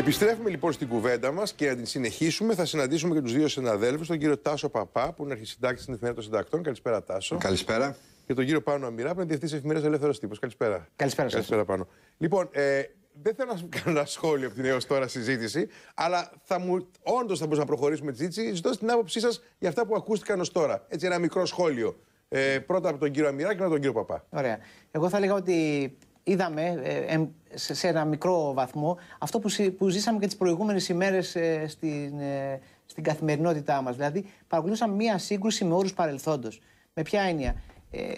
Επιστρέφουμε λοιπόν στην κουβέντα μας και να την συνεχίσουμε. Θα συναντήσουμε και τους δύο συναδέλφους, τον κύριο Τάσο Παπά, που είναι αρχισυντάκτης στην Εφημερίδα των Συντακτών. Καλησπέρα, Τάσο. Καλησπέρα. Και τον κύριο Πάνο Αμυρά, που είναι διευθυντή Εφημερίδας Ελεύθερος Τύπος. Καλησπέρα. Καλησπέρα, σας. Καλησπέρα πάνω. Λοιπόν, ε, δεν θέλω να σου κάνω ένα σχόλιο από την έως τώρα συζήτηση, αλλά θα μου, όντως θα μπορούσαμε να προχωρήσουμε τη συζήτηση, ζητώντα την άποψή σας για αυτά που ακούστηκαν ως τώρα. Έτσι, ένα μικρό σχόλιο. Ε, πρώτα από τον κύριο Αμυρά και μετά τον κύριο Παπά. Ωραία. Εγώ θα έλεγα ότι είδαμε ε, σε ένα μικρό βαθμό αυτό που ζήσαμε και τις προηγούμενες ημέρες ε, στην, ε, στην καθημερινότητά μας. Δηλαδή παρακολουθούσαμε μία σύγκρουση με όρους παρελθόντος. Με ποια έννοια.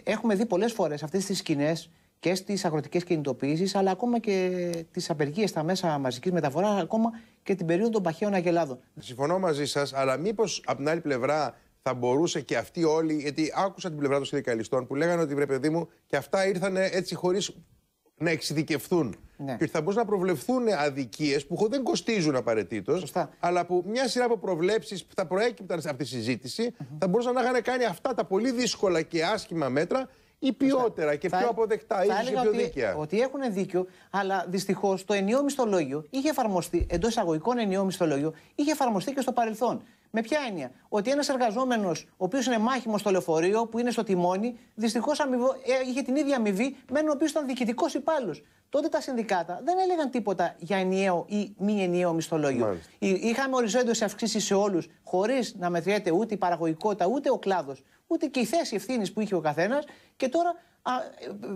Έχουμε δει πολλές φορές αυτές τις σκηνές και στις αγροτικές κινητοποιήσεις αλλά ακόμα και τις απεργίες στα μέσα μαζικής μεταφοράς ακόμα και την περίοδο των παχαίων αγελάδων. Συμφωνώ μαζί σας, αλλά μήπως από την άλλη πλευρά θα μπορούσε και αυτοί όλοι, γιατί άκουσα την πλευρά των συνδικαλιστών που λέγανε ότι πρέπει παιδί μου και αυτά ήρθαν έτσι χωρίς να εξειδικευθούν. Ναι. Και θα μπορούσαν να προβλεφθούν αδικίες που δεν κοστίζουν απαραίτητος, αλλά που μια σειρά από προβλέψεις που θα προέκυπταν σε αυτή τη συζήτηση θα μπορούσαν να είχαν κάνει αυτά τα πολύ δύσκολα και άσχημα μέτρα ή ποιότερα και πιο αποδεκτά, ή και πιο ότι, Ότι έχουν δίκιο, αλλά δυστυχώς το ενιαίο μισθολόγιο είχε εφαρμοστεί, εντός εισαγωγικών ενιαίο μισθολόγιο, είχε εφαρμοστεί και στο παρελθόν. Με ποια έννοια. Ότι ένας εργαζόμενος, ο οποίος είναι μάχημος στο λεωφορείο, που είναι στο τιμόνι, δυστυχώς ε, είχε την ίδια αμοιβή με έναν ο οποίος ήταν διοικητικός υπάλληλος. Τότε τα συνδικάτα δεν έλεγαν τίποτα για ενιαίο ή μη ενιαίο μισθολόγιο. Μάλιστα. Είχαμε οριζόντιες αυξήσεις σε όλους, χωρίς να μετριέται ούτε η παραγωγικότητα ούτε ο κλάδος ούτε και η θέση ευθύνης που είχε ο καθένας. Και τώρα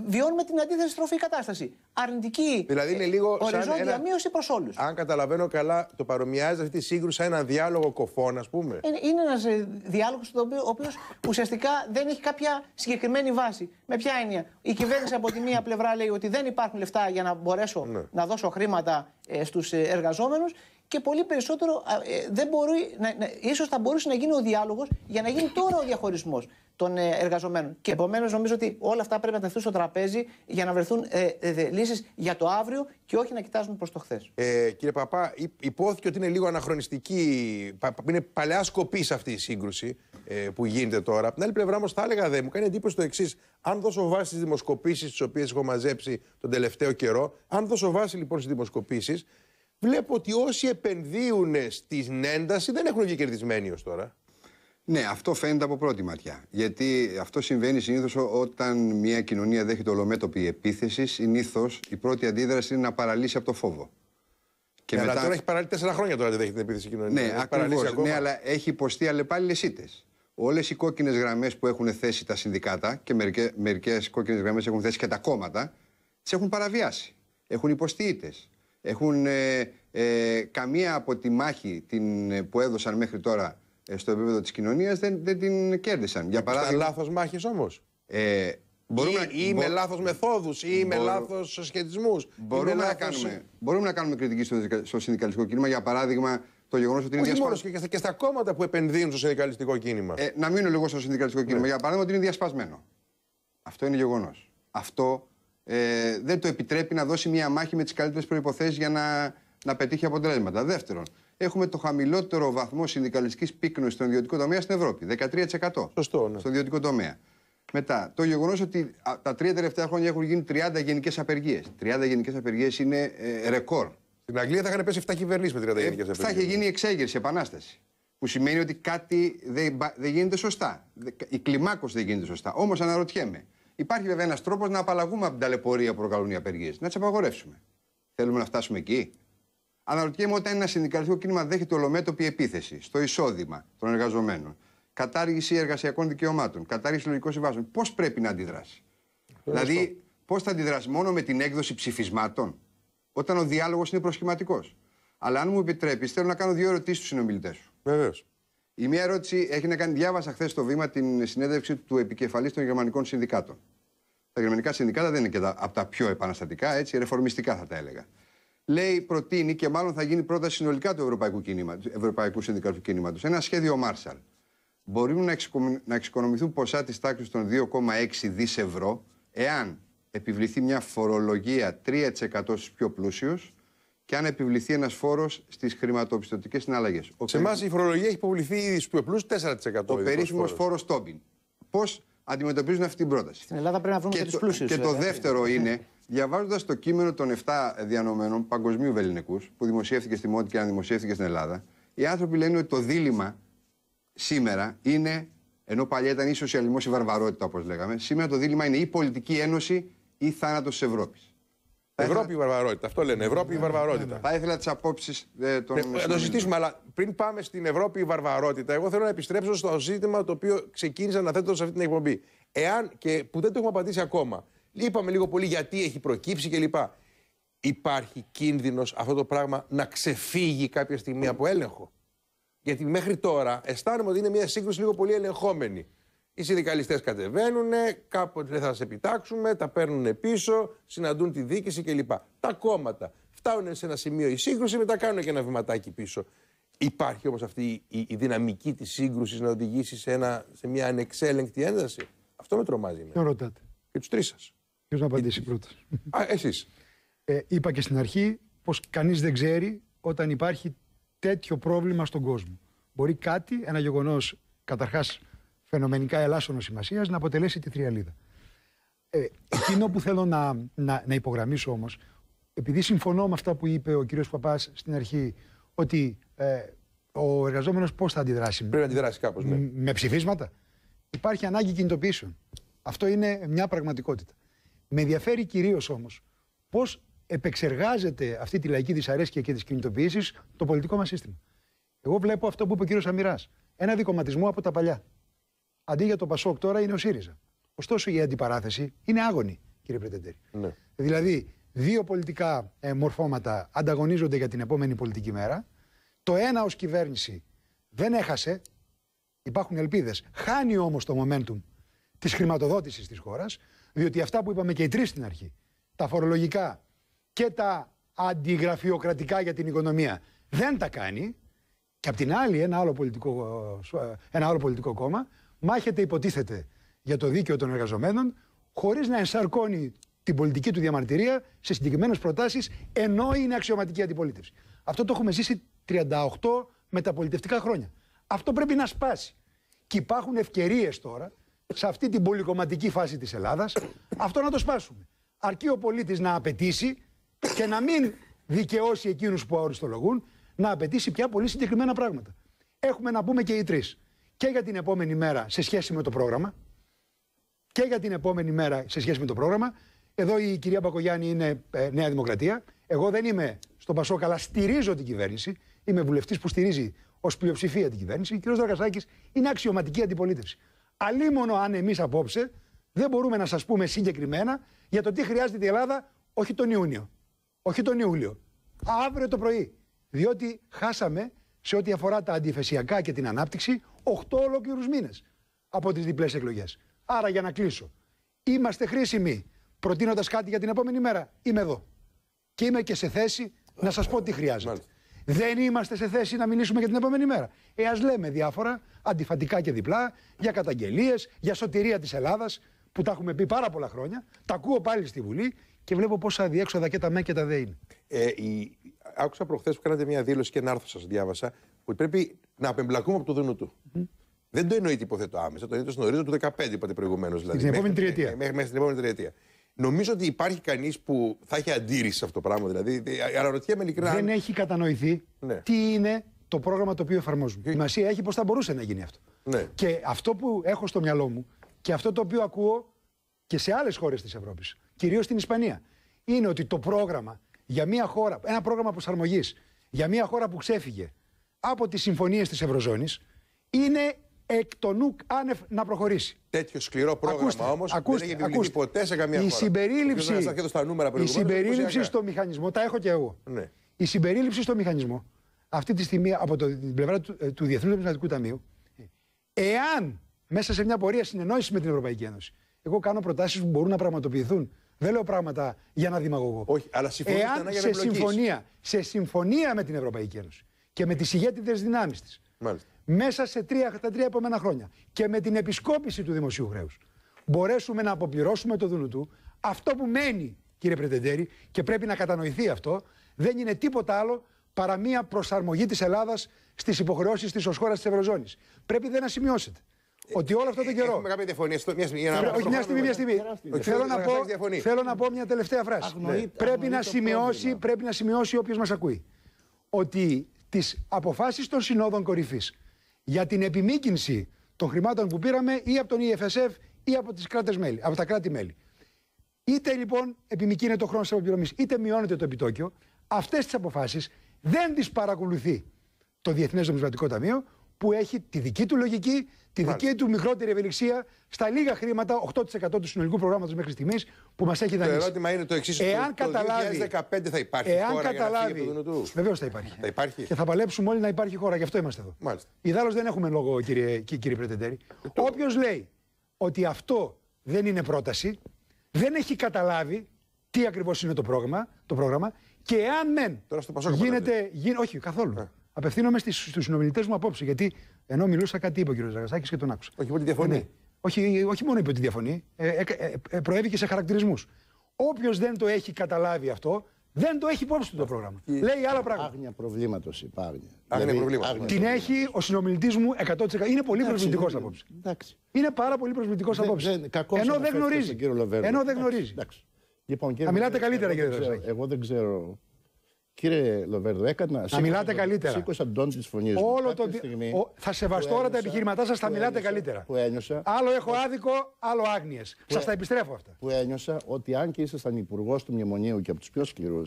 βιώνουμε την αντίθεση στροφή κατάσταση. Αρνητική δηλαδή είναι ε, λίγο οριζόντια ένα... μείωση προς όλους. Αν καταλαβαίνω καλά, το παρομοιάζει αυτή τη σύγκρουση σαν ένα διάλογο κοφών, ας πούμε. Είναι, είναι ένας ε, διάλογος ο οποίος ουσιαστικά δεν έχει κάποια συγκεκριμένη βάση. Με ποια έννοια. Η κυβέρνηση από τη μία πλευρά λέει ότι δεν υπάρχουν λεφτά για να μπορέσω ναι. να δώσω χρήματα ε, στους εργαζόμενους και πολύ περισσότερο ε, δεν μπορεί, να, να, ίσως θα μπορούσε να γίνει ο διάλογος για να γίνει τώρα ο διαχωρισμός των ε, εργαζομένων. Και επομένως νομίζω ότι όλα αυτά πρέπει να τεθούν στο τραπέζι για να βρεθούν ε, ε λύσεις για το αύριο και όχι να κοιτάζουν προς το χθες. Ε, κύριε Παπά, υπόθηκε ότι είναι λίγο αναχρονιστική, είναι παλαιά σκοπής αυτή η σύγκρουση ε, που γίνεται τώρα. Από την άλλη πλευρά όμως θα έλεγα δε, μου κάνει εντύπωση το εξής. Αν δώσω βάση στις δημοσκοπήσεις τις οποίες έχω μαζέψει τον τελευταίο καιρό, αν δώσω βάση λοιπόν στις δημοσκοπήσεις, βλέπω ότι όσοι επενδύουν στην ένταση δεν έχουν βγει κερδισμένοι ως τώρα. Ναι, αυτό φαίνεται από πρώτη ματιά. Γιατί αυτό συμβαίνει συνήθως όταν μια κοινωνία δέχεται ολομέτωπη επίθεση. Συνήθως η πρώτη αντίδραση είναι να παραλύσει από το φόβο. Και ναι, μετά... τώρα έχει παραλύσει τέσσερα χρόνια τώρα δεν δέχεται την επίθεση κοινωνία. Ναι, ακριβώς, ναι, αλλά έχει υποστεί αλλεπάλληλες Όλες οι κόκκινες γραμμές που έχουν θέσει τα συνδικάτα και μερικέ κόκκινες γραμμές έχουν θέσει και τα κόμματα, τις έχουν παραβιάσει. Έχουν υποστεί ήτες έχουν ε, ε, καμία από τη μάχη την, ε, που έδωσαν μέχρι τώρα στο επίπεδο της κοινωνίας δεν, δεν την κέρδισαν. Για παράδειγμα... λάθος μάχης όμως. Ε, μπορούμε ή, με λάθος μεθόδους ή με λάθος σχετισμούς. Μπορούμε, Να κάνουμε, μπορούμε να κάνουμε κριτική στο, στο συνδικαλιστικό κίνημα. Για παράδειγμα, το γεγονός ότι είναι Όχι και στα, και στα κόμματα που επενδύουν στο συνδικαλιστικό κίνημα. Ε, να μείνω λίγο στο συνδικαλιστικό κίνημα. Ναι. Για παράδειγμα, ότι είναι διασπασμένο. Αυτό είναι γεγονός. Αυτό ε, δεν το επιτρέπει να δώσει μια μάχη με τις καλύτερες προποθέσει για να, να πετύχει αποτελέσματα. Δεύτερον, έχουμε το χαμηλότερο βαθμό συνδικαλιστικής πύκνωσης στον ιδιωτικό τομέα στην Ευρώπη. 13% Σωστό, ναι. στον ιδιωτικό τομέα. Μετά, το γεγονός ότι τα τρία τελευταία χρόνια έχουν γίνει 30 γενικές απεργίες. 30 γενικές απεργίες είναι ε, ρεκόρ. Στην Αγγλία θα είχαν πέσει 7 κυβερνήσεις με 30 ε, γενικές απεργίε. Θα είχε γίνει εξέγερση, επανάσταση. Που σημαίνει ότι κάτι δεν, δεν γίνεται σωστά. Η κλιμάκωση δεν γίνεται σωστά. Όμως αναρωτιέμαι, Υπάρχει βέβαια ένας τρόπος να απαλλαγούμε από την ταλαιπωρία που προκαλούν οι απεργίες, να τις απαγορεύσουμε. Θέλουμε να φτάσουμε εκεί. Αναρωτιέμαι όταν ένα συνδικαλιστικό κίνημα δέχεται ολομέτωπη επίθεση στο εισόδημα των εργαζομένων, κατάργηση εργασιακών δικαιωμάτων, κατάργηση λογικών συμβάσεων, πώς πρέπει να αντιδράσει. Ευχαριστώ. Δηλαδή, πώς θα αντιδράσει μόνο με την έκδοση ψηφισμάτων, όταν ο διάλογος είναι προσχηματικός. Αλλά αν μου επιτρέπεις, θέλω να κάνω δύο ερωτήσεις στους συνομιλητές σου. Βεβαίως. Η μία ερώτηση έχει να κάνει. Διάβασα χθες στο βήμα την συνέντευξη του επικεφαλής των Γερμανικών Συνδικάτων. Τα γερμανικά συνδικάτα δεν είναι και από τα πιο επαναστατικά, έτσι, ρεφορμιστικά θα τα έλεγα. Λέει, προτείνει και μάλλον θα γίνει πρόταση συνολικά του Ευρωπαϊκού, κινήματος, Ευρωπαϊκού Συνδικάτου Κίνηματο. Ένα σχέδιο Μάρσαλ. Μπορούν να, εξοικο, να εξοικονομηθούν ποσά της τάξης των 2,6 δις ευρώ, εάν επιβληθεί μια φορολογία 3% στου πιο πλούσιους και αν επιβληθεί ένας φόρος στις χρηματοπιστωτικές συναλλαγές. Σε εμάς η φορολογία έχει υποβληθεί ήδη στους πλούσιου 4%. Ο περίφημος φόρος Τόμπιν. Πώς αντιμετωπίζουν αυτή την πρόταση. Στην Ελλάδα πρέπει να βρούμε και, και τους πλούσιους. Και το δεύτερο ναι. είναι, διαβάζοντας το κείμενο των 7 διανομένων παγκοσμίου βεληνικούς, που δημοσιεύθηκε στη Μόντι και δημοσίευθηκε στην Ελλάδα, οι άνθρωποι λένε ότι το δίλημα σήμερα είναι, ενώ παλιά ήταν ή σοσιαλισμό ή βαρβαρότητα, όπως λέγαμε, σήμερα το δίλημα είναι ή πολιτική ένωση ή θάνατος της Ευρώπης. Ευρώπη η βαρβαρότητα. Αυτό λένε. Ευρώπη η ναι, ναι, βαρβαρότητα. Ναι, Θα ήθελα τις απόψεις ε, των. Ε, να το συζητήσουμε, αλλά πριν πάμε στην Ευρώπη η βαρβαρότητα, εγώ θέλω να επιστρέψω στο ζήτημα το οποίο ξεκίνησα να θέτω σε αυτή την εκπομπή. Εάν και που δεν το έχουμε απαντήσει ακόμα. Είπαμε λίγο πολύ γιατί έχει προκύψει κλπ. Υπάρχει κίνδυνος αυτό το πράγμα να ξεφύγει κάποια στιγμή από έλεγχο. Γιατί μέχρι τώρα αισθάνομαι ότι είναι μια σύγκρουση λίγο πολύ ελεγχόμενη. Οι συνδικαλιστές κατεβαίνουν, κάποτε θα σε επιτάξουμε, τα παίρνουν πίσω, συναντούν τη δίκηση κλπ. Τα κόμματα φτάνουν σε ένα σημείο η σύγκρουση, μετά κάνουν και ένα βηματάκι πίσω. Υπάρχει όμως αυτή η, η δυναμική της σύγκρουσης να οδηγήσει σε, ένα, σε μια ανεξέλεγκτη ένταση. Αυτό με τρομάζει. Ποιον ρωτάτε. Και τους τρεις σας. Ποιος να απαντήσει πρώτα. Α, εσείς. Ε, είπα και στην αρχή πως κανείς δεν ξέρει όταν υπάρχει τέτοιο πρόβλημα στον κόσμο. Μπορεί κάτι, ένα γεγονός καταρχάς φαινομενικά ελάσσονος σημασίας να αποτελέσει τη τριαλίδα. Ε, εκείνο που θέλω να, να, να υπογραμμίσω όμως, επειδή συμφωνώ με αυτά που είπε ο κ. Παπάς στην αρχή, ότι ε, ο εργαζόμενος πώς θα αντιδράσει. Πρέπει να αντιδράσει κάπως. Ναι. Με ψηφίσματα. Υπάρχει ανάγκη κινητοποιήσεων. Αυτό είναι μια πραγματικότητα. Με ενδιαφέρει κυρίως όμως πώς επεξεργάζεται αυτή τη λαϊκή δυσαρέσκεια και τη κινητοποίηση το πολιτικό μας σύστημα. Εγώ βλέπω αυτό που είπε ο κύριος Αμυρά. Ένα δικοματισμό από τα παλιά αντί για το Πασόκ τώρα είναι ο ΣΥΡΙΖΑ. Ωστόσο η αντιπαράθεση είναι άγονη, κύριε Πρετεντέρη. Ναι. Δηλαδή, δύο πολιτικά ε, μορφώματα ανταγωνίζονται για την επόμενη πολιτική μέρα. Το ένα ως κυβέρνηση δεν έχασε, υπάρχουν ελπίδες. Χάνει όμως το momentum της χρηματοδότησης της χώρας, διότι αυτά που είπαμε και οι τρεις στην αρχή, τα φορολογικά και τα αντιγραφειοκρατικά για την οικονομία, δεν τα κάνει. Και απ' την άλλη, ένα άλλο πολιτικό, ε, ένα άλλο πολιτικό κόμμα μάχεται υποτίθεται για το δίκαιο των εργαζομένων, χωρίς να ενσαρκώνει την πολιτική του διαμαρτυρία σε συγκεκριμένες προτάσεις, ενώ είναι αξιωματική αντιπολίτευση. Αυτό το έχουμε ζήσει 38 μεταπολιτευτικά χρόνια. Αυτό πρέπει να σπάσει. Και υπάρχουν ευκαιρίες τώρα, σε αυτή την πολυκομματική φάση της Ελλάδας, αυτό να το σπάσουμε. Αρκεί ο πολίτης να απαιτήσει και να μην δικαιώσει εκείνους που αοριστολογούν, να απαιτήσει πια πολύ συγκεκριμένα πράγματα. Έχουμε να πούμε και οι τρεις και για την επόμενη μέρα σε σχέση με το πρόγραμμα. Και για την επόμενη μέρα σε σχέση με το πρόγραμμα. Εδώ η κυρία Μπακογιάννη είναι ε, Νέα Δημοκρατία. Εγώ δεν είμαι στον Πασόκα, αλλά στηρίζω την κυβέρνηση. Είμαι βουλευτής που στηρίζει ως πλειοψηφία την κυβέρνηση. Ο κ. Δρακασάκης είναι αξιωματική αντιπολίτευση. Αλλήμον, αν εμείς απόψε δεν μπορούμε να σας πούμε συγκεκριμένα για το τι χρειάζεται η Ελλάδα όχι τον Ιούνιο, όχι τον Ιούλιο. Αύριο το πρωί. Διότι χάσαμε σε ό,τι αφορά τα αντιφεσιακά και την ανάπτυξη 8 ολόκληρους μήνες από τις διπλές εκλογές. Άρα για να κλείσω, είμαστε χρήσιμοι προτείνοντας κάτι για την επόμενη μέρα. Είμαι εδώ. Και είμαι και σε θέση να σας πω τι χρειάζεται. Δεν είμαστε σε θέση να μιλήσουμε για την επόμενη μέρα. Ε, ας λέμε διάφορα, αντιφατικά και διπλά, για καταγγελίες, για σωτηρία της Ελλάδας, που τα έχουμε πει πάρα πολλά χρόνια. Τα ακούω πάλι στη Βουλή και βλέπω πόσα διέξοδα και τα με και τα δε είναι. Ε, η... Άκουσα προχθές που κάνατε μια δήλωση και ένα άρθρο σας διάβασα ότι πρέπει να απεμπλακούμε από το δούνο του. Mm. Δεν το εννοείται, υποθέτω άμεσα. Το εννοείται στον ορίζοντα του 2015 είπατε προηγουμένως. Δηλαδή, στην επόμενη τριετία. Μέχρι, μέχρι την επόμενη τριετία. Νομίζω ότι υπάρχει κανείς που θα έχει αντίρρηση σε αυτό το πράγμα. Δηλαδή, ε, αναρωτιέμαι ειλικρινά. Δεν έχει κατανοηθεί ναι. τι είναι το πρόγραμμα το οποίο εφαρμόζουμε. Η μασία έχει πώ θα μπορούσε να γίνει αυτό. Ναι. Και αυτό που έχω στο μυαλό μου και αυτό το οποίο ακούω και σε άλλες χώρες της Ευρώπης, κυρίως στην Ισπανία, είναι ότι το πρόγραμμα για μια χώρα, ένα πρόγραμμα προσαρμογής για μια χώρα που ξέφυγε από τις συμφωνίες της Ευρωζώνης είναι εκ των νουκ άνευ να προχωρήσει. Τέτοιο σκληρό πρόγραμμα όμως δεν έχει επιβληθεί ποτέ σε καμία η Συμπερίληψη, στα η συμπερίληψη στο μηχανισμό, τα έχω και εγώ. Ναι. Η συμπερίληψη στο μηχανισμό αυτή τη στιγμή από το, την πλευρά του, ε, του Διεθνούς Νομισματικού Ταμείου, εάν μέσα σε μια πορεία συνεννόησης με την Ευρωπαϊκή Ένωση, εγώ κάνω προτάσεις που μπορούν να πραγματοποιηθούν. Δεν λέω πράγματα για να δημαγωγώ. Όχι, αλλά εάν σε, συμφωνία, σε συμφωνία με την Ευρωπαϊκή Ένωση και με τις ηγέτιδες δυνάμεις της. Μέσα σε τρία, τα τρία επόμενα χρόνια και με την επισκόπηση του δημοσίου χρέους, μπορέσουμε να αποπληρώσουμε το δούλου του αυτό που μένει κύριε Πρετεντέρη και πρέπει να κατανοηθεί αυτό δεν είναι τίποτα άλλο παρά μια προσαρμογή της Ελλάδας στις υποχρεώσεις της ως χώρας της Ευρωζώνης. Πρέπει δεν να σημειώσετε ότι όλο αυτό το ε, καιρό. Έχουμε κάποια διαφωνία. Στο... Μια, για Όχι, μια στιγμή, μια στιγμή. Θέλω, να πω, θέλω να πω μια τελευταία φράση. πρέπει, να σημειώσει, πρέπει να σημειώσει όποιος μας ακούει. Ότι τις αποφάσεις των συνόδων κορυφής για την επιμήκυνση των χρημάτων που πήραμε ή από τον EFSF ή από, τις κράτες μέλη, από τα κράτη-μέλη. Είτε λοιπόν επιμηκύνεται το χρόνος της αποπληρωμής, είτε μειώνεται το επιτόκιο, αυτές τις αποφάσεις δεν τις παρακολουθεί το Διεθνές Νομισματικό Ταμείο, που έχει τη δική του λογική, τη δική του μικρότερη ευελιξία στα λίγα χρήματα, 8% του συνολικού προγράμματος μέχρι στιγμής που μας έχει δανείσει. Το ερώτημα είναι το εξής. Εάν το, καταλάβει. Το 2015 θα υπάρχει εάν χώρα καταλάβει, για να του. Βεβαίως θα υπάρχει. Θα υπάρχει. Και θα παλέψουμε όλοι να υπάρχει χώρα, γι' αυτό είμαστε εδώ. Μάλιστα. Ιδάλω δεν έχουμε λόγο, κύριε, κύριε Πρετεντέρη. Το... Όποιος λέει ότι αυτό δεν είναι πρόταση, δεν έχει καταλάβει τι ακριβώς είναι το πρόγραμμα, το πρόγραμμα και εάν μεν. γίνεται. Γι... όχι, καθόλου. Ε. Απευθύνομαι στους συνομιλητές μου απόψε. Γιατί ενώ μιλούσα, κάτι είπε ο κ. Ζαγασάκης και τον άκουσα. Όχι, μόνο διαφωνεί. Ναι. Όχι, όχι μόνο είπε ότι διαφωνεί. Ε, ε, ε, ε προέβηκε σε χαρακτηρισμούς. Όποιος δεν το έχει καταλάβει αυτό, δεν το έχει υπόψη του το πρόγραμμα. Λέει άλλα πράγματα. Άγνοια προβλήματος υπάρχει. Άγνοια. Δηλαδή, προβλήματος. Την έχει ο συνομιλητής μου 100%. Είναι πολύ προσβλητικός ναι, απόψε. Εντάξει. Είναι πάρα πολύ προσβλητικός απόψε. ενώ, δεν γνωρίζει. Ενώ δεν γνωρίζει. Λοιπόν, Θα μιλάτε καλύτερα, κύριε Εγώ δεν ξέρω Κύριε Λοβέρδο, έκανα. Θα μιλάτε καλύτερα. Σήκωσα τον τόνο της φωνής μου. Όλο το... στιγμή, ο, θα σεβαστώ όλα τα επιχειρηματά σας, θα μιλάτε καλύτερα. Που ένιωσα. Άλλο έχω που... άδικο, άλλο άγνοιες. Σα τα επιστρέφω αυτά. Που ένιωσα ότι αν και ήσασταν υπουργός του μνημονίου και από τους πιο σκληρούς,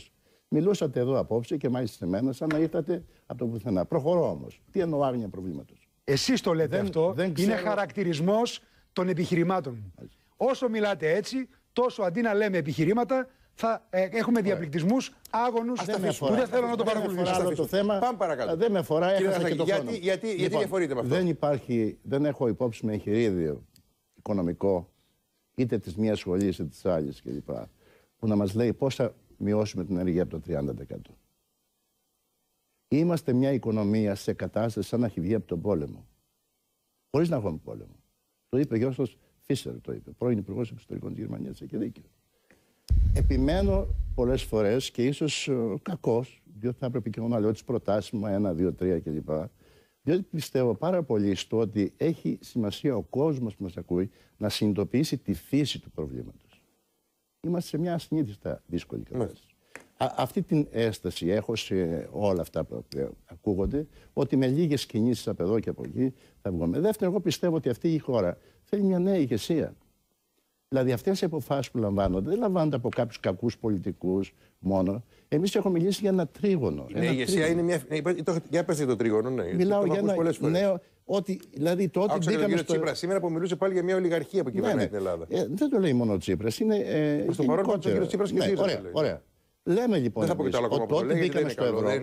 μιλούσατε εδώ απόψε και μάλιστα σε μένα σαν να ήρθατε από το πουθενά. Προχωρώ όμως. Τι εννοώ άγνοια προβλήματος. Εσείς το λέτε δεν, αυτό. Είναι χαρακτηρισμός των επιχειρημάτων μου. Όσο μιλάτε έτσι, τόσο αντί να λέμε επιχειρήματα, θα ε, έχουμε διαπληκτισμούς άγονους που δεν θέλω να το παρακολουθήσω. το θέμα. Πάμε παρακάτω. Ε, δεν με αφορά, έχασα και το χρόνο. Γιατί, γιατί, λοιπόν, διαφορείτε με αυτό. Δεν υπάρχει, δεν έχω υπόψη με εγχειρίδιο οικονομικό είτε της μία σχολής είτε της άλλης κλπ. που να μας λέει πώς θα μειώσουμε την ενέργεια από το 30%. Είμαστε μια οικονομία σε κατάσταση σαν να έχει βγει από τον πόλεμο. Χωρίς να έχουμε πόλεμο. Το είπε Γιώργος Φίσερ, το είπε, πρώην Υπουργός Εξωτερικών της Γερμανίας, έχει δίκιο. Επιμένω πολλές φορές και ίσως ε, κακώ, διότι θα έπρεπε και εγώ να λέω τις προτάσεις μου, ένα, δύο, τρία κλπ. Διότι πιστεύω πάρα πολύ στο ότι έχει σημασία ο κόσμος που μας ακούει να συνειδητοποιήσει τη φύση του προβλήματος. Είμαστε σε μια ασυνήθιστα δύσκολη κατάσταση. αυτή την αίσθηση έχω σε όλα αυτά που ακούγονται, ότι με λίγες κινήσεις από εδώ και από εκεί θα βγούμε. Δεύτερον, εγώ πιστεύω ότι αυτή η χώρα θέλει μια νέα ηγεσία. Δηλαδή, αυτές οι αποφάσεις που λαμβάνονται δεν λαμβάνονται από κάποιους κακούς πολιτικούς μόνο. Εμείς έχουμε μιλήσει για ένα τρίγωνο. Ναι, η ηγεσία είναι μια. Ναι, για πετε το τρίγωνο, ναι. Μιλάω για ένα πολλές φορές. νέο. Ότι, δηλαδή, το ότι Άκουσα μπήκαμε στο... Τσίπρα σήμερα που μιλούσε πάλι για μια ολιγαρχία που ναι, κυβερνάει ναι, την Ελλάδα. Ε, δεν το λέει μόνο ο Τσίπρας. Είναι. Ε, το παρόν ο κύριο Τσίπρας και ναι, Ωραία, ωραία. Λέμε λοιπόν. Δεν θα πω ακόμα το, ότι μπήκαμε στο ευρώ.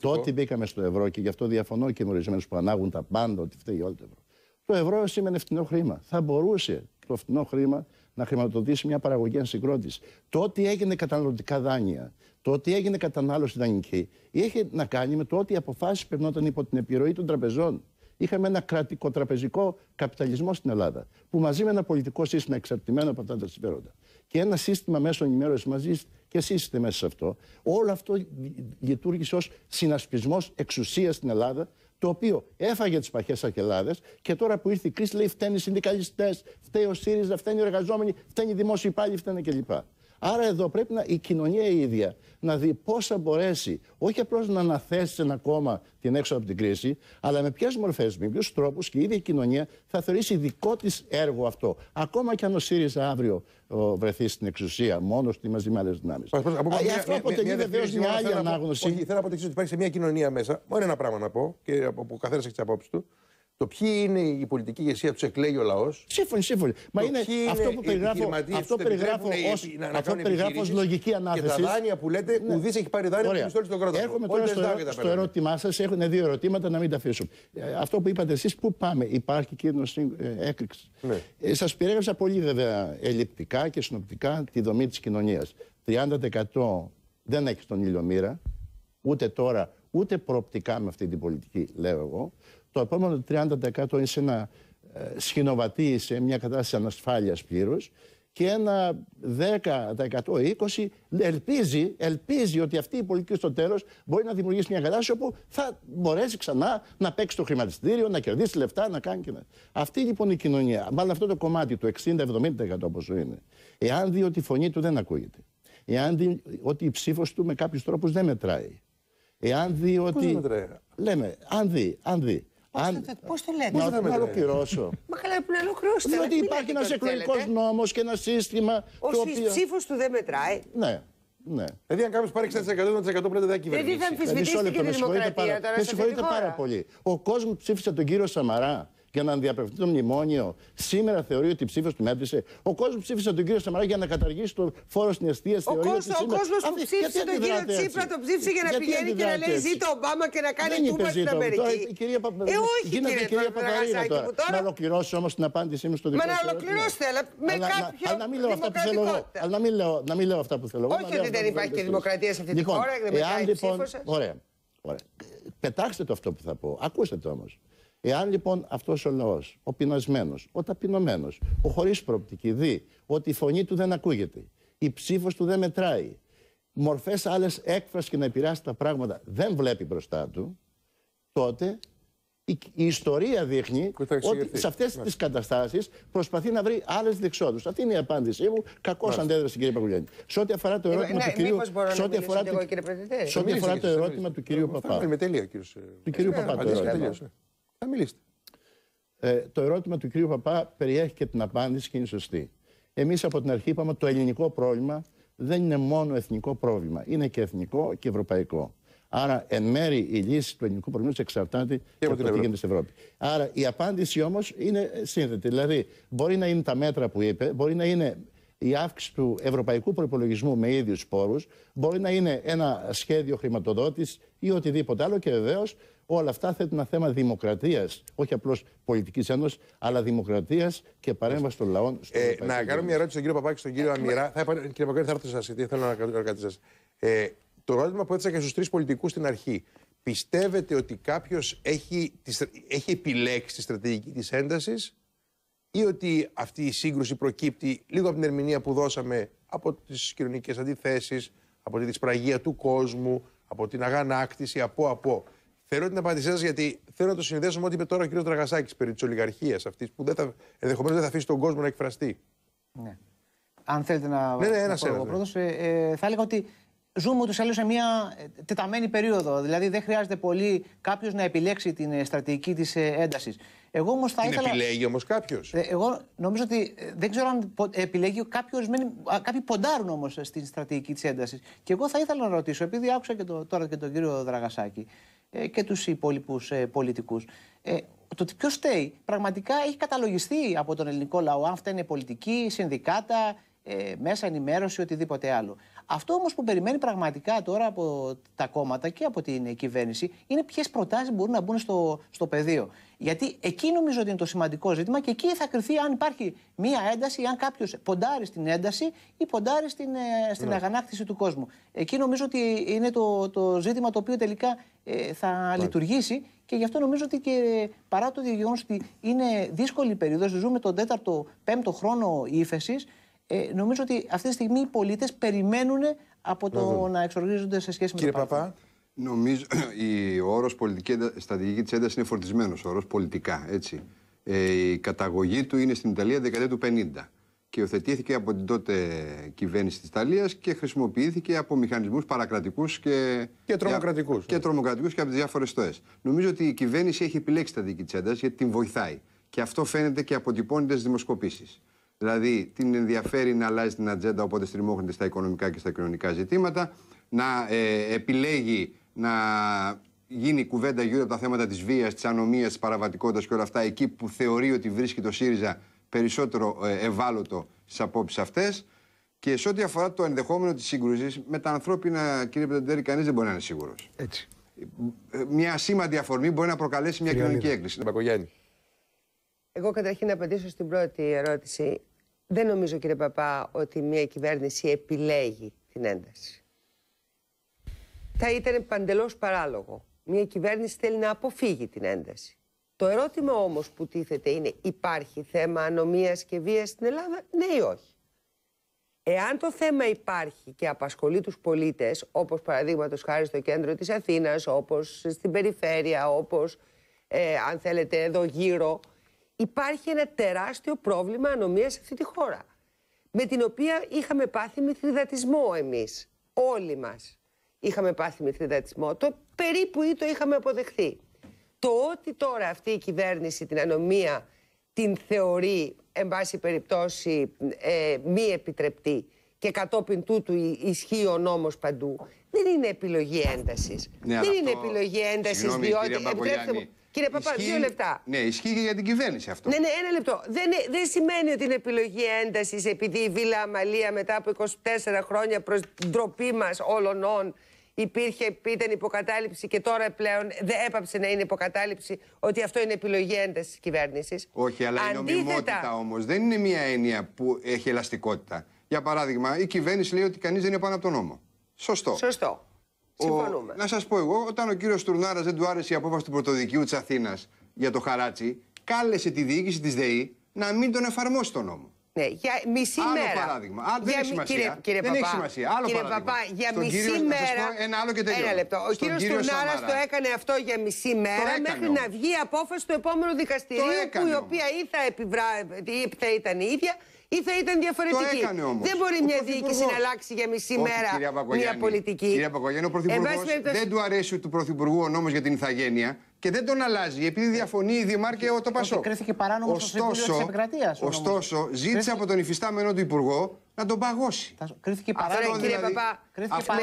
Το ότι μπήκαμε στο ευρώ και γι' αυτό διαφωνώ και με ορισμένου που ανάγουν τα πάντα ότι φταίει όλο το ευρώ. Το ευρώ σήμαινε φτηνό χρήμα. Θα μπορούσε το φτηνό χρήμα να χρηματοδοτήσει μια παραγωγή ανσυγκρότησης. Το ότι έγινε καταναλωτικά δάνεια, το ότι έγινε κατανάλωση δανεική, είχε να κάνει με το ότι οι αποφάσεις περνόταν υπό την επιρροή των τραπεζών. Είχαμε ένα ένα κρατικο-τραπεζικό καπιταλισμό στην Ελλάδα, που μαζί με ένα πολιτικό σύστημα εξαρτημένο από αυτά τα συμφέροντα και ένα σύστημα μέσων ενημέρωσης μαζί, και εσεί είστε μέσα σε αυτό, όλο αυτό λειτουργήσε ως συνασπισμός εξουσίας στην Ελλάδα το οποίο έφαγε τις παχές ακελάδε και τώρα που ήρθε η κρίση λέει φταίνει οι συνδικαλιστές, φταίει ο ΣΥΡΙΖΑ, φταίνει οι εργαζόμενοι, φταίνει οι δημόσιοι υπάλληλοι, φταίνε κλπ. Άρα εδώ πρέπει να, η κοινωνία η ίδια να δει πώς θα μπορέσει όχι απλώς να αναθέσει ένα κόμμα την έξω από την κρίση, αλλά με ποιες μορφές, με ποιους τρόπους και η ίδια η κοινωνία θα θεωρήσει δικό της έργο αυτό. Ακόμα και αν ο ΣΥΡΙΖΑ αύριο βρεθεί στην εξουσία μόνος του ή μαζί με άλλες δυνάμεις. Αυτό αποτελεί βεβαίω μια άλλη ανάγνωση. Θέλω να αποτελήσω ότι υπάρχει σε μια κοινωνία μέσα. Μόνο ένα πράγμα να πω και από καθένας έχει τις απόψεις του. Το ποιοι είναι η πολιτική ηγεσία, τους εκλέγει ο λαός. Σύμφωνοι, σύμφωνοι. Μα είναι, είναι αυτό που περιγράφω, αυτό περιγράφω ως, ως λογική ανάθεση. Και τα δάνεια που λέτε, ναι. ουδής έχει πάρει δάνεια Ωραία. που στον κράτο. Έρχομαι τώρα στο, στο ερώτημά σας. Έχουν δύο ερωτήματα να μην τα αφήσουμε. Ε, αυτό που είπατε εσείς, πού πάμε, υπάρχει κίνδυνος ε, έκρηξη. Ναι. Ε, σας περιέγραψα πολύ βέβαια ελλειπτικά και συνοπτικά τη δομή της κοινωνίας. 30% δεν έχει τον ήλιο μοίρα, ούτε τώρα, ούτε προοπτικά με αυτή την πολιτική, λέω εγώ το επόμενο 30% είναι σε ένα ε, σχηνοβατή, σε μια κατάσταση ανασφάλειας πλήρω και ένα 10% 20% ελπίζει, ελπίζει ότι αυτή η πολιτική στο τέλος μπορεί να δημιουργήσει μια κατάσταση όπου θα μπορέσει ξανά να παίξει το χρηματιστήριο, να κερδίσει λεφτά, να κάνει και να. Αυτή λοιπόν η κοινωνία, μάλλον αυτό το κομμάτι του 60-70% όπω είναι, εάν δει ότι η φωνή του δεν ακούγεται, εάν δει ότι η ψήφος του με κάποιους τρόπους δεν μετράει, εάν δει ότι. Πώς μετράει. Λέμε, αν δει, αν δει Πώς Αν... το, το λέτε. Να, να, να ολοκληρώσω. Μα καλά που να ολοκληρώσω. Διότι υπάρχει ένας εκλογικός νόμος και ένα σύστημα. Ο το οποίο... ψήφος του δεν μετράει. Ναι. Ναι. Δηλαδή, αν κάποιος πάρει 60% πρέπει να διακυβερνήσει. Δηλαδή, θα ε, αμφισβητήσει την τη δημοκρατία τώρα. Με συγχωρείτε πάρα πολύ. Ο κόσμος ψήφισε τον κύριο Σαμαρά για να διαπραγματευτεί το μνημόνιο. Σήμερα θεωρεί ότι η ψήφος του μέτρησε. Ο κόσμος ψήφισε τον κύριο Σαμαρά για να καταργήσει το φόρο στην Ελλάδα. Ο κόσμο που ψήφισε τον κύριο Τσίπρα τον ψήφισε για να πηγαίνει και να λέει ζήτω Ομπάμα και να κάνει τούμπα στην Αμερική. Ε, όχι, κύριε Παπαδάκη. Να ολοκληρώσει όμως την απάντησή μου στο δικό Μα να ολοκληρώστε, αλλά με κάποιο. Αλλά να μην λέω αυτά που θέλω να μην λέω αυτά που θέλω εγώ. Όχι ότι δεν υπάρχει και δημοκρατία σε αυτή τη λοιπόν, χώρα. Εάν λοιπόν. Ωραία. Πετάξτε το αυτό που θα πω. Ακούστε το όμως. Εάν λοιπόν αυτός ο λαός, ο πεινασμένος, ο ταπεινωμένος, ο χωρίς προοπτική, δει ότι η φωνή του δεν ακούγεται, η ψήφος του δεν μετράει, μορφές άλλες έκφρασης και να επηρεάσει τα πράγματα δεν βλέπει μπροστά του, τότε η, ιστορία δείχνει ότι σε αυτές ναι. τις καταστάσεις προσπαθεί να βρει άλλες δεξόδου. Αυτή είναι η απάντησή μου. Κακώ αντέδρασε, κυρία Παπαγγουλιάνη. Σε ό,τι αφορά το ερώτημα του κυρίου. Παπά. σε ό,τι αφορά το ερώτημα του κυρίου Παπά. Παπά. Θα ε, ε, το ερώτημα του κυρίου Παπά περιέχει και την απάντηση και είναι σωστή. Εμείς από την αρχή είπαμε το ελληνικό πρόβλημα δεν είναι μόνο εθνικό πρόβλημα. Είναι και εθνικό και ευρωπαϊκό. Άρα, εν μέρη η λύση του ελληνικού προβλήματος εξαρτάται και, από το τι γίνεται στην Ευρώπη. Άρα, η απάντηση όμως είναι σύνθετη. Δηλαδή, μπορεί να είναι τα μέτρα που είπε, μπορεί να είναι η αύξηση του ευρωπαϊκού προπολογισμού με ίδιους πόρους, μπορεί να είναι ένα σχέδιο χρηματοδότη ή οτιδήποτε άλλο. Και βεβαίως Όλα αυτά θέτουν ένα θέμα δημοκρατίας, όχι απλώς πολιτικής ένωσης, αλλά δημοκρατίας και παρέμβασης των λαών. Ε, να κάνω μια ερώτηση στον κύριο Παπάκη, στον κύριο ε, Αμυρά. Θα κύριε Παπάκη, θα έρθω σε σας, γιατί θέλω να κάνω κάτι Ε, το ερώτημα που έθεσα και στους τρεις πολιτικούς στην αρχή. Πιστεύετε ότι κάποιος έχει, έχει επιλέξει τη στρατηγική της έντασης ή ότι αυτή η σύγκρουση προκύπτει λίγο από την ερμηνεία που δώσαμε από τις κοινωνικές αντιθέσεις, από τη δυσπραγία του κόσμου, από την αγανάκτηση, από από. Θέλω την απάντησή σας γιατί θέλω να το συνδέσω με ό,τι είπε τώρα ο κ. Τραγασάκη περί της ολιγαρχίας αυτής που ενδεχομένως δεν θα αφήσει τον κόσμο να εκφραστεί. Ναι. Αν θέλετε να. Ναι, ναι, ένα ναι. πρώτος. Ε, ε, θα έλεγα ότι ζούμε ούτως ή σε μια ε, τεταμένη περίοδο. Δηλαδή δεν χρειάζεται πολύ κάποιος να επιλέξει την ε, στρατηγική της έντασης. Εγώ όμως θα την επιλέγει όμως κάποιος. Εγώ νομίζω ότι δεν ξέρω αν επιλέγει κάποιο. Κάποιοι ποντάρουν όμως στην στρατηγική της έντασης. Και εγώ θα ήθελα να ρωτήσω, επειδή άκουσα και το, τώρα και τον κύριο Δραγασάκη, ε, και τους υπόλοιπους ε, πολιτικούς. Ε, το ότι ποιος στέει πραγματικά έχει καταλογιστεί από τον ελληνικό λαό. Αν φταίνε είναι πολιτική, συνδικάτα, μέσα ενημέρωση, οτιδήποτε άλλο. Αυτό όμως που περιμένει πραγματικά τώρα από τα κόμματα και από την κυβέρνηση είναι ποιες προτάσεις μπορούν να μπουν στο, στο πεδίο. Γιατί εκεί νομίζω ότι είναι το σημαντικό ζήτημα και εκεί θα κρυθεί αν υπάρχει μία ένταση ή αν κάποιος ποντάρει στην ένταση ή ποντάρει στην, ε, στην ναι. αγανάκτηση του κόσμου. Εκεί νομίζω ότι είναι το, το ζήτημα το οποίο τελικά ε, θα ναι. λειτουργήσει και γι' αυτό νομίζω ότι και παρά το γεγονός ότι είναι δύσκολη η περίοδος, ζούμε τον τέταρτο, πέμπτο χρόνο ύφεσης ε, νομίζω ότι αυτή τη στιγμή οι πολίτες περιμένουν από το να εξοργίζονται σε σχέση Κύριε με το Παπά. Νομίζω η, ο όρος πολιτική στρατηγική της έντασης είναι φορτισμένος όρος πολιτικά. Έτσι. Ε, η καταγωγή του είναι στην Ιταλία δεκαετία του 50 και υιοθετήθηκε από την τότε κυβέρνηση της Ιταλίας και χρησιμοποιήθηκε από μηχανισμούς παρακρατικούς και, και τρομοκρατικούς. Ναι. Και, από τις διάφορες στοές. Νομίζω ότι η κυβέρνηση έχει επιλέξει τα της έντασης γιατί την βοηθάει. Και αυτό φαίνεται και αποτυπώνεται στις δημοσκοπήσεις. Δηλαδή, την ενδιαφέρει να αλλάζει την ατζέντα, οπότε στριμώχνεται στα οικονομικά και στα κοινωνικά ζητήματα, να ε, επιλέγει να γίνει κουβέντα γύρω από τα θέματα της βίας, της ανομίας, της παραβατικότητας και όλα αυτά, εκεί που θεωρεί ότι βρίσκει το ΣΥΡΙΖΑ περισσότερο ε, ευάλωτο στις απόψεις αυτές. Και σε ό,τι αφορά το ενδεχόμενο της σύγκρουσης, με τα ανθρώπινα, κύριε Πεντεντέρη, κανείς δεν μπορεί να είναι σίγουρος. Έτσι. Ε, μια σήμαντη αφορμή μπορεί να προκαλέσει μια κοινωνική έκκληση. Εγώ καταρχήν να απαντήσω στην πρώτη ερώτηση. Δεν νομίζω κύριε Παπά ότι μια κυβέρνηση επιλέγει την ένταση. Θα ήταν παντελώς παράλογο. Μια κυβέρνηση θέλει να αποφύγει την ένταση. Το ερώτημα όμως που τίθεται είναι υπάρχει θέμα ανομίας και βίας στην Ελλάδα, ναι ή όχι. Εάν το θέμα υπάρχει και απασχολεί τους πολίτες, όπως παραδείγματος χάρη στο κέντρο της Αθήνας, όπως στην περιφέρεια, όπως ε, αν θέλετε εδώ γύρω, υπάρχει ένα τεράστιο πρόβλημα ανομίας σε αυτή τη χώρα. Με την οποία είχαμε πάθει μυθριδατισμό εμείς. Όλοι μας είχαμε πάθει μυθριδατισμό. Το περίπου ή το είχαμε αποδεχθεί. Το ότι τώρα αυτή η κυβέρνηση την ανομία την θεωρεί, εν πάση περιπτώσει, ε, μη επιτρεπτή και κατόπιν τούτου ισχύει ο νόμος παντού, δεν είναι επιλογή έντασης. Ναι, δεν είναι επιλογή έντασης διότι... Ε, Κύριε Παπά, ισχύει... δύο λεπτά. Ναι, ισχύει και για την κυβέρνηση αυτό. Ναι, ναι, ένα λεπτό. Δεν, δεν σημαίνει ότι είναι επιλογή έντασης επειδή η Βίλα Αμαλία μετά από 24 χρόνια προς την ντροπή μας όλων όν υπήρχε, ήταν υποκατάληψη και τώρα πλέον δεν έπαψε να είναι υποκατάληψη ότι αυτό είναι επιλογή έντασης τη κυβέρνησης. Όχι, αλλά Αντίθετα... η νομιμότητα όμως δεν είναι μια έννοια που έχει ελαστικότητα. Για παράδειγμα, η κυβέρνηση λέει ότι κανείς δεν είναι πάνω από τον νόμο. Σωστό. Σωστό να σας πω εγώ, όταν ο κύριος Τουρνάρα δεν του άρεσε η απόφαση του Πρωτοδικείου της Αθήνας για το χαράτσι, κάλεσε τη διοίκηση της ΔΕΗ να μην τον εφαρμόσει τον νόμο. Ναι, για μισή άλλο μέρα. Παράδειγμα. Α, δεν για, έχει σημασία. Κύριε, κύριε Παπά, για μισή μέρα. ένα άλλο και τελειώ. Ένα λεπτό. Ο κύριο Τουρνάρα το έκανε αυτό για μισή μέρα μέχρι να βγει η απόφαση του επόμενου δικαστηρίου η οποία ή θα, η ίδια ή θα ήταν διαφορετική. Το Δεν μπορεί μια διοίκηση να αλλάξει για μισή Όχι, μέρα μια πολιτική. Κυρία Πακογιάννη, ο δεν του αρέσει του Πρωθυπουργού ο νόμος για την Ιθαγένεια και δεν τον αλλάζει επειδή διαφωνεί η Δημάρχη το Πασό. Κρίθηκε παράνομος ωστόσο, τη Επικρατεία. Ωστόσο, ζήτησε από τον υφιστάμενο του Υπουργό να τον παγώσει. Κρίθηκε παράνομος. Κύριε δηλαδή. Παπά,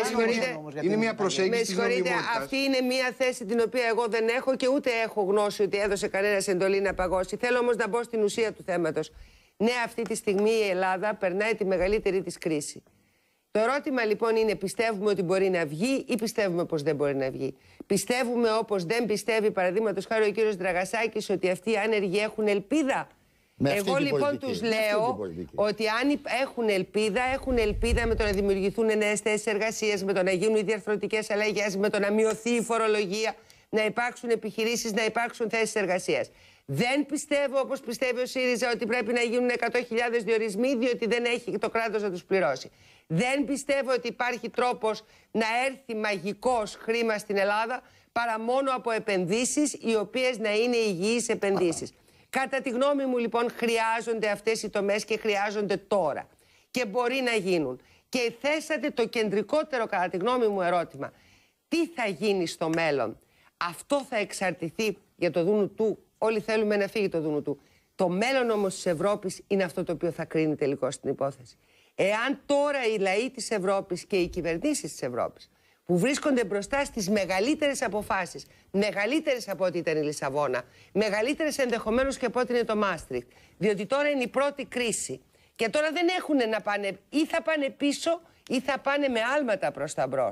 μια προσέγγιση. Με συγχωρείτε, αυτή είναι μια θέση την οποία εγώ δεν έχω και ούτε έχω γνώση ότι έδωσε κανένας εντολή να παγώσει. Θέλω όμως να μπω στην ουσία του θέματος. Ναι, αυτή τη στιγμή η Ελλάδα περνάει τη μεγαλύτερη της κρίση. Το ερώτημα λοιπόν είναι πιστεύουμε ότι μπορεί να βγει ή πιστεύουμε πως δεν μπορεί να βγει. Πιστεύουμε όπως δεν πιστεύει παραδείγματος χάρη ο κύριος Δραγασάκης ότι αυτοί οι άνεργοι έχουν ελπίδα. Εγώ λοιπόν του λέω ότι αν έχουν ελπίδα, έχουν ελπίδα με το να δημιουργηθούν νέες θέσεις εργασίας, με το να γίνουν οι διαρθρωτικές αλλαγές, με το να μειωθεί η φορολογία, να υπάρξουν επιχειρήσεις, να υπάρξουν θέσεις εργασίας. Δεν πιστεύω όπως πιστεύει ο ΣΥΡΙΖΑ ότι πρέπει να γίνουν 100.000 διορισμοί, διότι δεν έχει το κράτος να τους πληρώσει. Δεν πιστεύω ότι υπάρχει τρόπος να έρθει μαγικός χρήμα στην Ελλάδα παρά μόνο από επενδύσεις οι οποίες να είναι υγιείς επενδύσεις. Κατά τη γνώμη μου, λοιπόν, χρειάζονται αυτές οι τομές και χρειάζονται τώρα. Και μπορεί να γίνουν. Και θέσατε το κεντρικότερο, κατά τη γνώμη μου, ερώτημα. Τι θα γίνει στο μέλλον. Αυτό θα εξαρτηθεί για το δούνου του Όλοι θέλουμε να φύγει το δούνου του. Το μέλλον όμως της Ευρώπης είναι αυτό το οποίο θα κρίνει τελικώς την υπόθεση. Εάν τώρα οι λαοί της Ευρώπης και οι κυβερνήσεις της Ευρώπης που βρίσκονται μπροστά στις μεγαλύτερες αποφάσεις, μεγαλύτερες από ό,τι ήταν η Λισαβόνα, μεγαλύτερες ενδεχομένως και από ό,τι είναι το Μάστριχτ, διότι τώρα είναι η πρώτη κρίση. Και τώρα δεν έχουν να πάνε, ή θα πάνε πίσω ή θα πάνε με άλματα προς τα μπρος.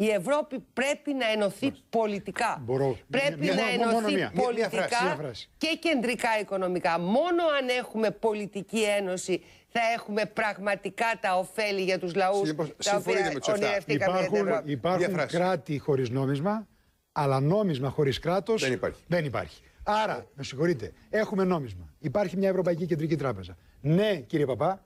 Η Ευρώπη πρέπει να ενωθεί πολιτικά. Μπορώ. Πρέπει να μια, ενωθεί πολιτικά και κεντρικά οικονομικά. Μόνο αν έχουμε πολιτική ένωση θα έχουμε πραγματικά τα ωφέλη για τους λαούς στα τα οποία ονειρευτήκαμε Υπάρχουν, υπάρχουν κράτη χωρίς νόμισμα, αλλά νόμισμα χωρίς κράτος δεν υπάρχει. Δεν υπάρχει. Άρα, με συγχωρείτε, έχουμε νόμισμα. Υπάρχει μια Ευρωπαϊκή Κεντρική Τράπεζα. Ναι, κύριε Παπά,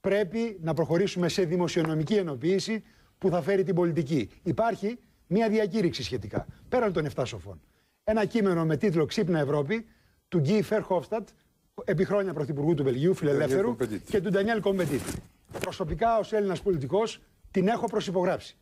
πρέπει να προχωρήσουμε σε δημοσιονομική ενοποίηση που θα φέρει την πολιτική. Υπάρχει μια διακήρυξη σχετικά, πέραν των 7 σοφών. Ένα κείμενο με τίτλο Ξύπνα Ευρώπη του Γκί Φερχόφστατ, επί χρόνια πρωθυπουργού του Βελγίου, φιλελεύθερου, και του Ντανιέλ Κομπετίτη. Προσωπικά ως Έλληνας πολιτικός την έχω προσυπογράψει.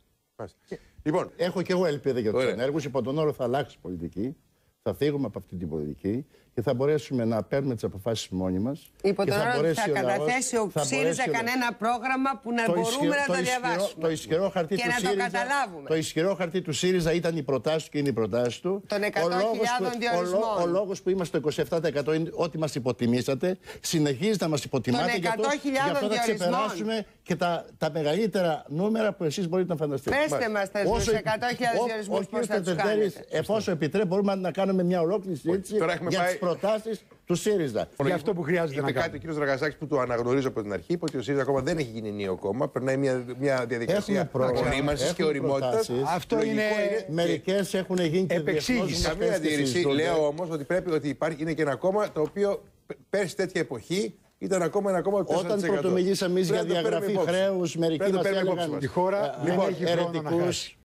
Λοιπόν, έχω και εγώ ελπίδα για τους ενέργους. Υπό τον όρο θα αλλάξει πολιτική. Θα φύγουμε από αυτή την πολιτική και θα μπορέσουμε να παίρνουμε τις αποφάσεις μόνοι μας. Υπό τον ότι θα καταθέσει ο ΣΥΡΙΖΑ κανένα πρόγραμμα που να μπορούμε να το, διαβάσουμε. Το ισχυρό και να το καταλάβουμε. Το ισχυρό χαρτί του ΣΥΡΙΖΑ ήταν η προτάσει του και είναι η προτάσει του. Των 100.000 διορισμών. Ο, ο, λόγος που είμαστε το 27% είναι ότι μας υποτιμήσατε. Συνεχίζει να μας υποτιμάτε. Των 100.000 διορισμών. θα ξεπεράσουμε και τα, τα μεγαλύτερα νούμερα που εσείς μπορείτε να φανταστείτε. Πετε μας τα 100.000 διορισμού που Εφόσον επιτρέπει, μπορούμε να κάνουμε μια ολόκληρη συζήτηση. Τώρα έχουμε πάει προτάσεις του ΣΥΡΙΖΑ. Για αυτό που χρειάζεται να κάνει. κάτι ο κ. Ραγκασάκη που το αναγνωρίζω από την αρχή, είπε ότι ο ΣΥΡΙΖΑ ακόμα δεν έχει γίνει νέο κόμμα. Περνάει μια, μια διαδικασία ονείμανση και οριμότητα. Αυτό είναι. Μερικές έχουν γίνει και επεξήγηση. Καμία αντίρρηση. Λέω όμως ότι πρέπει ότι υπάρχει, είναι και ένα κόμμα το οποίο πέρσι τέτοια εποχή ήταν ακόμα ένα κόμμα 4%. Όταν πρωτομιλήσαμε εμείς για διαγραφή χρέους, μερικοί μα χώρα ναι, έχει χρόνο